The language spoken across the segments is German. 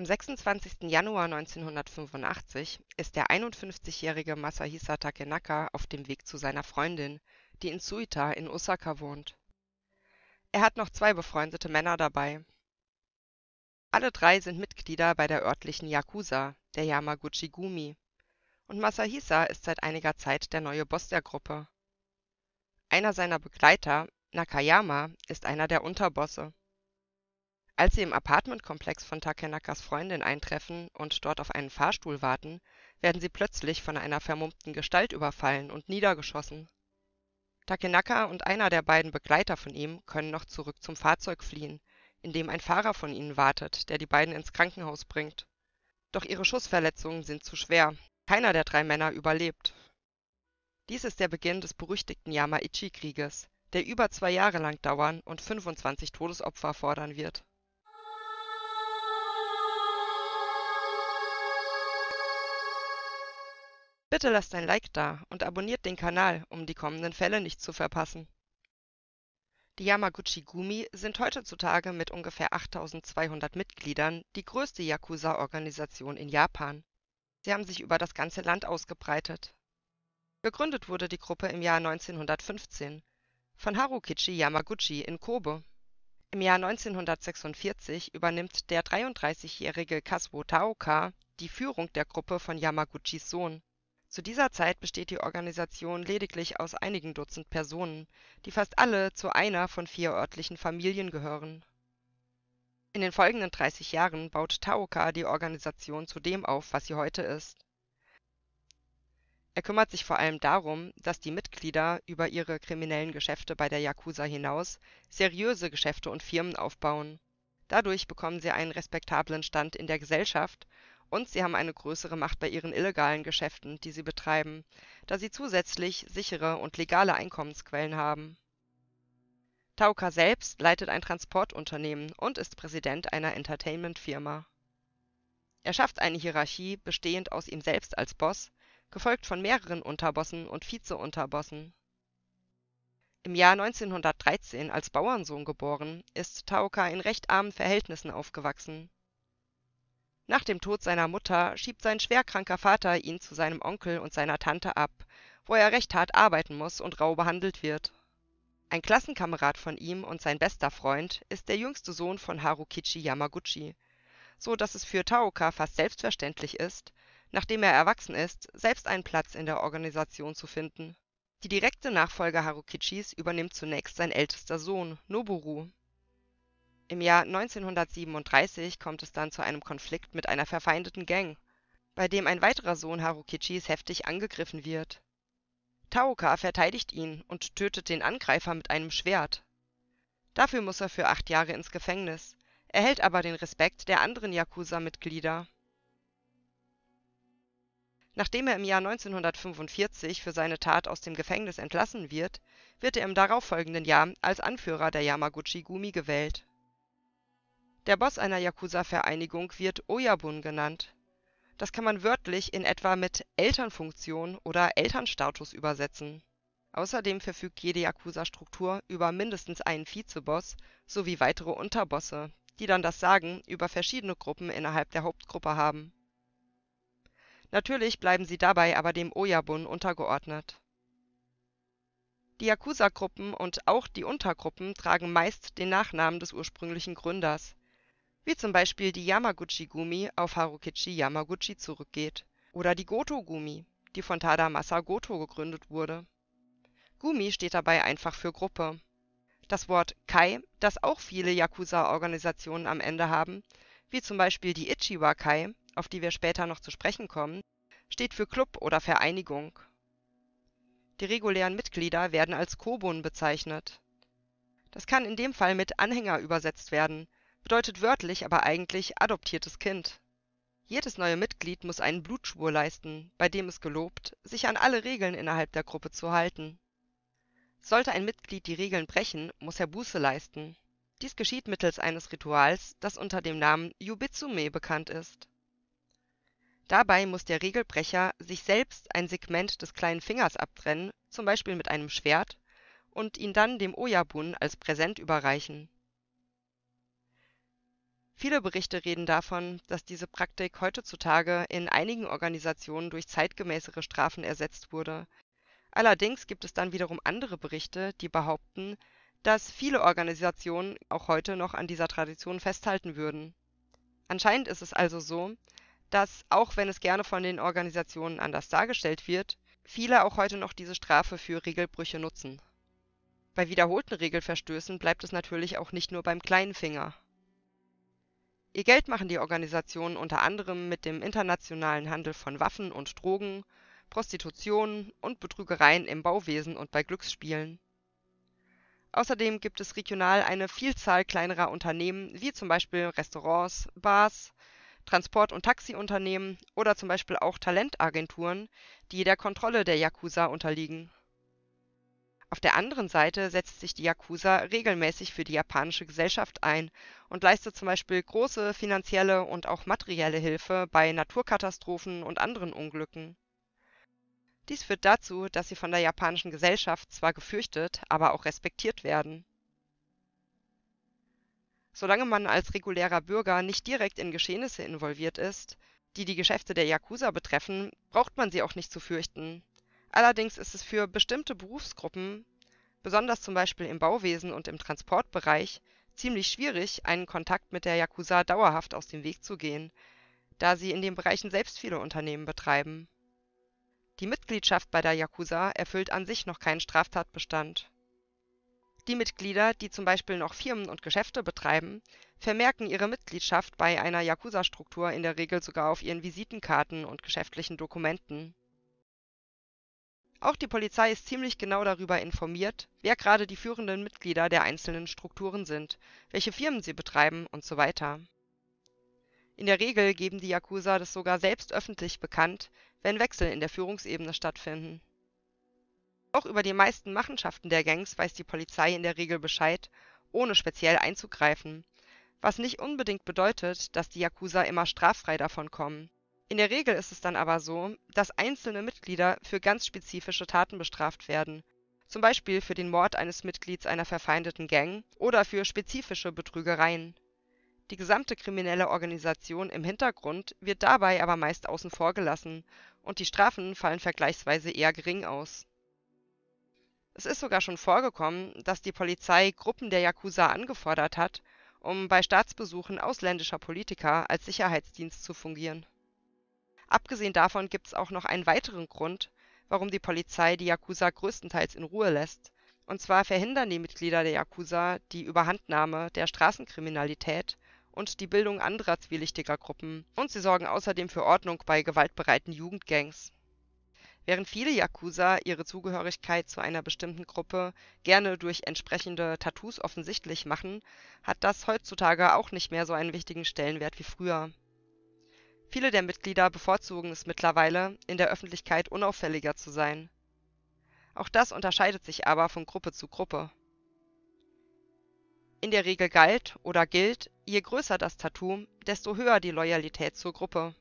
Am 26. Januar 1985 ist der 51-jährige Masahisa Takenaka auf dem Weg zu seiner Freundin, die in Suita in Osaka wohnt. Er hat noch zwei befreundete Männer dabei. Alle drei sind Mitglieder bei der örtlichen Yakuza, der Yamaguchi Gumi, und Masahisa ist seit einiger Zeit der neue Boss der Gruppe. Einer seiner Begleiter, Nakayama, ist einer der Unterbosse als sie im Apartmentkomplex von Takenakas Freundin eintreffen und dort auf einen Fahrstuhl warten, werden sie plötzlich von einer vermummten Gestalt überfallen und niedergeschossen. Takenaka und einer der beiden Begleiter von ihm können noch zurück zum Fahrzeug fliehen, in dem ein Fahrer von ihnen wartet, der die beiden ins Krankenhaus bringt. Doch ihre Schussverletzungen sind zu schwer. Keiner der drei Männer überlebt. Dies ist der Beginn des berüchtigten Yamaichi-Krieges, der über zwei Jahre lang dauern und 25 Todesopfer fordern wird Bitte lasst ein Like da und abonniert den Kanal, um die kommenden Fälle nicht zu verpassen. Die Yamaguchi-Gumi sind heutzutage mit ungefähr 8.200 Mitgliedern die größte Yakuza-Organisation in Japan. Sie haben sich über das ganze Land ausgebreitet. Gegründet wurde die Gruppe im Jahr 1915 von Harukichi Yamaguchi in Kobe. Im Jahr 1946 übernimmt der 33-jährige Kazuo Taoka die Führung der Gruppe von Yamaguchis Sohn zu dieser Zeit besteht die Organisation lediglich aus einigen Dutzend Personen, die fast alle zu einer von vier örtlichen Familien gehören. In den folgenden 30 Jahren baut Taoka die Organisation zu dem auf, was sie heute ist. Er kümmert sich vor allem darum, dass die Mitglieder über ihre kriminellen Geschäfte bei der Yakuza hinaus seriöse Geschäfte und Firmen aufbauen. Dadurch bekommen sie einen respektablen Stand in der Gesellschaft und sie haben eine größere Macht bei ihren illegalen Geschäften, die sie betreiben, da sie zusätzlich sichere und legale Einkommensquellen haben. Tauka selbst leitet ein Transportunternehmen und ist Präsident einer Entertainment-Firma. Er schafft eine Hierarchie bestehend aus ihm selbst als Boss, gefolgt von mehreren Unterbossen und Vizeunterbossen. Im Jahr 1913 als Bauernsohn geboren, ist Tauka in recht armen Verhältnissen aufgewachsen nach dem Tod seiner Mutter schiebt sein schwerkranker Vater ihn zu seinem Onkel und seiner Tante ab, wo er recht hart arbeiten muss und rau behandelt wird. Ein Klassenkamerad von ihm und sein bester Freund ist der jüngste Sohn von Harukichi Yamaguchi, so dass es für Taoka fast selbstverständlich ist, nachdem er erwachsen ist, selbst einen Platz in der Organisation zu finden. Die direkte Nachfolge Harukichis übernimmt zunächst sein ältester Sohn, Noboru, im Jahr 1937 kommt es dann zu einem Konflikt mit einer verfeindeten Gang, bei dem ein weiterer Sohn Harukichis heftig angegriffen wird. Taoka verteidigt ihn und tötet den Angreifer mit einem Schwert. Dafür muss er für acht Jahre ins Gefängnis, erhält aber den Respekt der anderen Yakuza-Mitglieder. Nachdem er im Jahr 1945 für seine Tat aus dem Gefängnis entlassen wird, wird er im darauffolgenden Jahr als Anführer der Yamaguchi-Gumi gewählt der Boss einer Yakuza-Vereinigung wird Oyabun genannt. Das kann man wörtlich in etwa mit „ Elternfunktion “oder „ Elternstatus “übersetzen. Außerdem verfügt jede Yakuza-Struktur über mindestens einen Vizeboss sowie weitere Unterbosse, die dann das Sagen über verschiedene Gruppen innerhalb der Hauptgruppe haben. Natürlich bleiben sie dabei aber dem Oyabun untergeordnet. Die Yakuza-Gruppen und auch die Untergruppen tragen meist den Nachnamen des ursprünglichen Gründers wie zum Beispiel die Yamaguchi-Gumi auf Harukichi Yamaguchi zurückgeht, oder die Goto-Gumi, die von Tadamasa Goto gegründet wurde. Gumi steht dabei einfach für Gruppe. Das Wort Kai, das auch viele Yakuza-Organisationen am Ende haben, wie zum Beispiel die Ichiwa Kai, auf die wir später noch zu sprechen kommen, steht für Club oder Vereinigung. Die regulären Mitglieder werden als Kobun bezeichnet. Das kann in dem Fall mit Anhänger übersetzt werden bedeutet wörtlich aber eigentlich adoptiertes Kind. Jedes neue Mitglied muss einen Blutschwur leisten, bei dem es gelobt, sich an alle Regeln innerhalb der Gruppe zu halten. Sollte ein Mitglied die Regeln brechen, muss er Buße leisten. Dies geschieht mittels eines Rituals, das unter dem Namen Yubitsume bekannt ist. Dabei muss der Regelbrecher sich selbst ein Segment des kleinen Fingers abtrennen, zum Beispiel mit einem Schwert, und ihn dann dem Oyabun als Präsent überreichen Viele Berichte reden davon, dass diese Praktik heutzutage in einigen Organisationen durch zeitgemäßere Strafen ersetzt wurde. Allerdings gibt es dann wiederum andere Berichte, die behaupten, dass viele Organisationen auch heute noch an dieser Tradition festhalten würden. Anscheinend ist es also so, dass, auch wenn es gerne von den Organisationen anders dargestellt wird, viele auch heute noch diese Strafe für Regelbrüche nutzen. Bei wiederholten Regelverstößen bleibt es natürlich auch nicht nur beim kleinen Finger. Ihr Geld machen die Organisationen unter anderem mit dem internationalen Handel von Waffen und Drogen, Prostitution und Betrügereien im Bauwesen und bei Glücksspielen. Außerdem gibt es regional eine Vielzahl kleinerer Unternehmen wie zum Beispiel Restaurants, Bars, Transport- und Taxiunternehmen oder zum Beispiel auch Talentagenturen, die der Kontrolle der Yakuza unterliegen auf der anderen Seite setzt sich die Yakuza regelmäßig für die japanische Gesellschaft ein und leistet zum Beispiel große finanzielle und auch materielle Hilfe bei Naturkatastrophen und anderen Unglücken. Dies führt dazu, dass sie von der japanischen Gesellschaft zwar gefürchtet, aber auch respektiert werden. Solange man als regulärer Bürger nicht direkt in Geschehnisse involviert ist, die die Geschäfte der Yakuza betreffen, braucht man sie auch nicht zu fürchten Allerdings ist es für bestimmte Berufsgruppen, besonders zum Beispiel im Bauwesen und im Transportbereich, ziemlich schwierig, einen Kontakt mit der Yakuza dauerhaft aus dem Weg zu gehen, da sie in den Bereichen selbst viele Unternehmen betreiben. Die Mitgliedschaft bei der Yakuza erfüllt an sich noch keinen Straftatbestand. Die Mitglieder, die zum Beispiel noch Firmen und Geschäfte betreiben, vermerken ihre Mitgliedschaft bei einer Yakuza-Struktur in der Regel sogar auf ihren Visitenkarten und geschäftlichen Dokumenten auch die Polizei ist ziemlich genau darüber informiert, wer gerade die führenden Mitglieder der einzelnen Strukturen sind, welche Firmen sie betreiben und so weiter. In der Regel geben die Yakuza das sogar selbst öffentlich bekannt, wenn Wechsel in der Führungsebene stattfinden. Auch über die meisten Machenschaften der Gangs weiß die Polizei in der Regel Bescheid, ohne speziell einzugreifen, was nicht unbedingt bedeutet, dass die Yakuza immer straffrei davon kommen. In der Regel ist es dann aber so, dass einzelne Mitglieder für ganz spezifische Taten bestraft werden, zum Beispiel für den Mord eines Mitglieds einer verfeindeten Gang oder für spezifische Betrügereien. Die gesamte kriminelle Organisation im Hintergrund wird dabei aber meist außen vor gelassen und die Strafen fallen vergleichsweise eher gering aus. Es ist sogar schon vorgekommen, dass die Polizei Gruppen der Yakuza angefordert hat, um bei Staatsbesuchen ausländischer Politiker als Sicherheitsdienst zu fungieren Abgesehen davon gibt es auch noch einen weiteren Grund, warum die Polizei die Yakuza größtenteils in Ruhe lässt, und zwar verhindern die Mitglieder der Yakuza die Überhandnahme der Straßenkriminalität und die Bildung anderer zwielichtiger Gruppen, und sie sorgen außerdem für Ordnung bei gewaltbereiten Jugendgangs. Während viele Yakuza ihre Zugehörigkeit zu einer bestimmten Gruppe gerne durch entsprechende Tattoos offensichtlich machen, hat das heutzutage auch nicht mehr so einen wichtigen Stellenwert wie früher Viele der Mitglieder bevorzugen es mittlerweile, in der Öffentlichkeit unauffälliger zu sein. Auch das unterscheidet sich aber von Gruppe zu Gruppe. In der Regel galt oder gilt, je größer das Tattoo, desto höher die Loyalität zur Gruppe.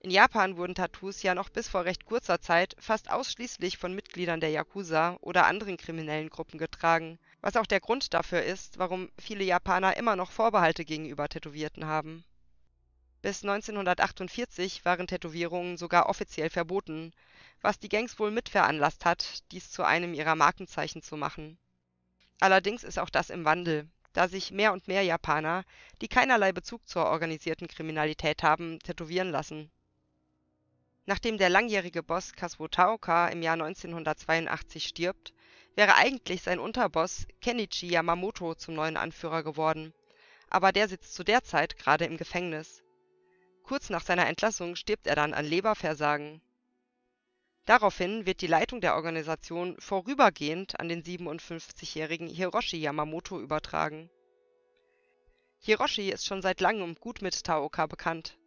In Japan wurden Tattoos ja noch bis vor recht kurzer Zeit fast ausschließlich von Mitgliedern der Yakuza oder anderen kriminellen Gruppen getragen, was auch der Grund dafür ist, warum viele Japaner immer noch Vorbehalte gegenüber Tätowierten haben bis 1948 waren Tätowierungen sogar offiziell verboten, was die Gangs wohl mitveranlasst hat, dies zu einem ihrer Markenzeichen zu machen. Allerdings ist auch das im Wandel, da sich mehr und mehr Japaner, die keinerlei Bezug zur organisierten Kriminalität haben, tätowieren lassen. Nachdem der langjährige Boss Kasuo Taoka im Jahr 1982 stirbt, wäre eigentlich sein Unterboss Kenichi Yamamoto zum neuen Anführer geworden, aber der sitzt zu der Zeit gerade im Gefängnis. Kurz nach seiner Entlassung stirbt er dann an Leberversagen. Daraufhin wird die Leitung der Organisation vorübergehend an den 57-jährigen Hiroshi Yamamoto übertragen. Hiroshi ist schon seit langem gut mit Taoka bekannt.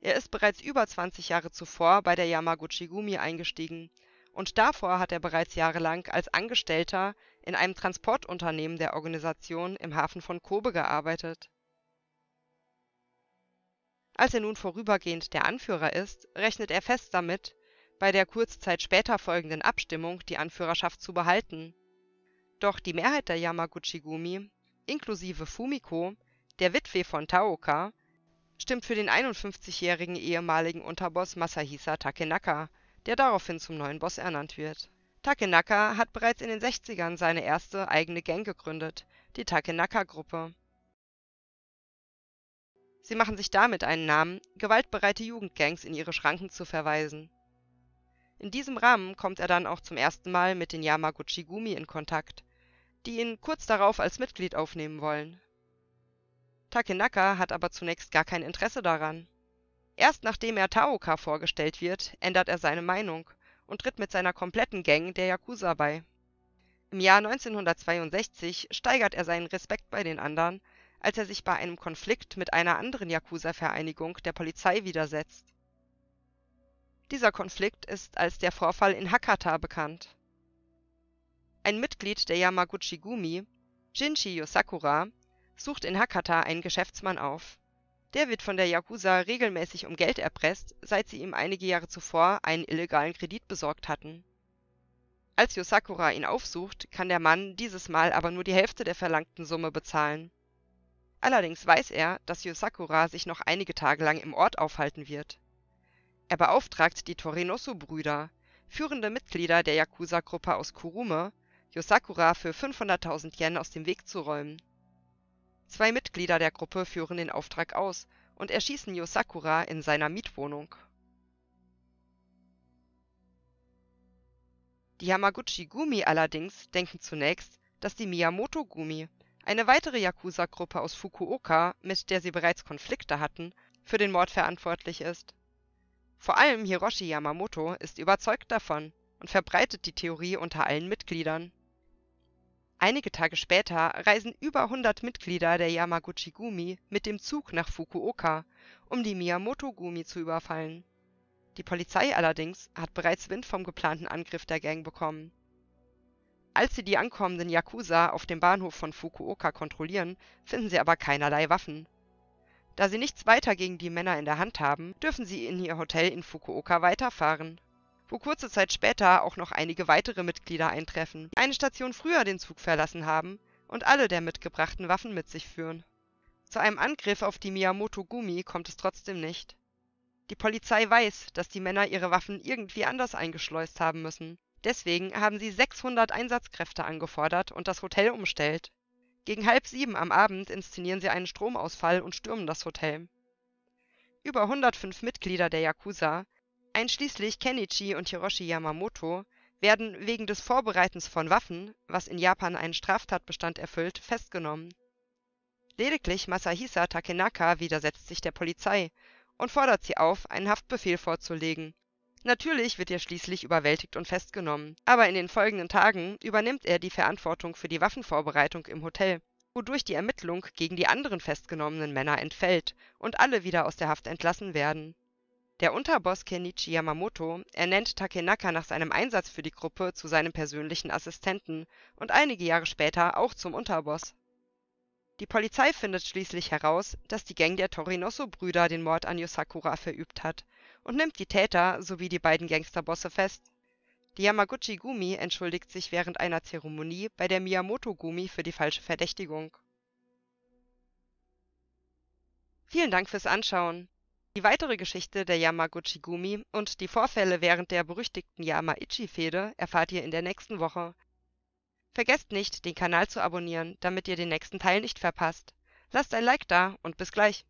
Er ist bereits über 20 Jahre zuvor bei der Yamaguchi-gumi eingestiegen und davor hat er bereits jahrelang als Angestellter in einem Transportunternehmen der Organisation im Hafen von Kobe gearbeitet als er nun vorübergehend der Anführer ist, rechnet er fest damit, bei der kurzzeit später folgenden Abstimmung die Anführerschaft zu behalten. Doch die Mehrheit der Yamaguchi-gumi, inklusive Fumiko, der Witwe von Taoka, stimmt für den 51-jährigen ehemaligen Unterboss Masahisa Takenaka, der daraufhin zum neuen Boss ernannt wird. Takenaka hat bereits in den 60ern seine erste eigene Gang gegründet, die Takenaka-Gruppe Sie machen sich damit einen Namen, gewaltbereite Jugendgangs in ihre Schranken zu verweisen. In diesem Rahmen kommt er dann auch zum ersten Mal mit den Yamaguchi-gumi in Kontakt, die ihn kurz darauf als Mitglied aufnehmen wollen. Takenaka hat aber zunächst gar kein Interesse daran. Erst nachdem er Taoka vorgestellt wird, ändert er seine Meinung und tritt mit seiner kompletten Gang der Yakuza bei. Im Jahr 1962 steigert er seinen Respekt bei den anderen als er sich bei einem Konflikt mit einer anderen Yakuza-Vereinigung der Polizei widersetzt. Dieser Konflikt ist als der Vorfall in Hakata bekannt. Ein Mitglied der Yamaguchi-gumi, Jinchi Yosakura, sucht in Hakata einen Geschäftsmann auf. Der wird von der Yakuza regelmäßig um Geld erpresst, seit sie ihm einige Jahre zuvor einen illegalen Kredit besorgt hatten. Als Yosakura ihn aufsucht, kann der Mann dieses Mal aber nur die Hälfte der verlangten Summe bezahlen. Allerdings weiß er, dass Yosakura sich noch einige Tage lang im Ort aufhalten wird. Er beauftragt die Torinoso-Brüder, führende Mitglieder der Yakuza-Gruppe aus Kurume, Yosakura für 500.000 Yen aus dem Weg zu räumen. Zwei Mitglieder der Gruppe führen den Auftrag aus und erschießen Yosakura in seiner Mietwohnung. Die hamaguchi gumi allerdings denken zunächst, dass die Miyamoto-Gumi eine weitere Yakuza-Gruppe aus Fukuoka, mit der sie bereits Konflikte hatten, für den Mord verantwortlich ist. Vor allem Hiroshi Yamamoto ist überzeugt davon und verbreitet die Theorie unter allen Mitgliedern. Einige Tage später reisen über 100 Mitglieder der Yamaguchi-Gumi mit dem Zug nach Fukuoka, um die Miyamoto-Gumi zu überfallen. Die Polizei allerdings hat bereits Wind vom geplanten Angriff der Gang bekommen als sie die ankommenden Yakuza auf dem Bahnhof von Fukuoka kontrollieren, finden sie aber keinerlei Waffen. Da sie nichts weiter gegen die Männer in der Hand haben, dürfen sie in ihr Hotel in Fukuoka weiterfahren, wo kurze Zeit später auch noch einige weitere Mitglieder eintreffen, die eine Station früher den Zug verlassen haben und alle der mitgebrachten Waffen mit sich führen. Zu einem Angriff auf die Miyamoto Gumi kommt es trotzdem nicht. Die Polizei weiß, dass die Männer ihre Waffen irgendwie anders eingeschleust haben müssen Deswegen haben sie 600 Einsatzkräfte angefordert und das Hotel umstellt. Gegen halb sieben am Abend inszenieren sie einen Stromausfall und stürmen das Hotel. Über 105 Mitglieder der Yakuza, einschließlich Kenichi und Hiroshi Yamamoto, werden wegen des Vorbereitens von Waffen, was in Japan einen Straftatbestand erfüllt, festgenommen. Lediglich Masahisa Takenaka widersetzt sich der Polizei und fordert sie auf, einen Haftbefehl vorzulegen Natürlich wird er schließlich überwältigt und festgenommen, aber in den folgenden Tagen übernimmt er die Verantwortung für die Waffenvorbereitung im Hotel, wodurch die Ermittlung gegen die anderen festgenommenen Männer entfällt und alle wieder aus der Haft entlassen werden. Der Unterboss Kenichi Yamamoto ernennt Takenaka nach seinem Einsatz für die Gruppe zu seinem persönlichen Assistenten und einige Jahre später auch zum Unterboss die Polizei findet schließlich heraus, dass die Gang der Torinoso-Brüder den Mord an Yosakura verübt hat und nimmt die Täter sowie die beiden Gangsterbosse fest. Die Yamaguchi-Gumi entschuldigt sich während einer Zeremonie bei der Miyamoto-Gumi für die falsche Verdächtigung. Vielen Dank fürs Anschauen. Die weitere Geschichte der Yamaguchi-Gumi und die Vorfälle während der berüchtigten Yamaichi-Fehde erfahrt ihr in der nächsten Woche Vergesst nicht, den Kanal zu abonnieren, damit ihr den nächsten Teil nicht verpasst. Lasst ein Like da und bis gleich.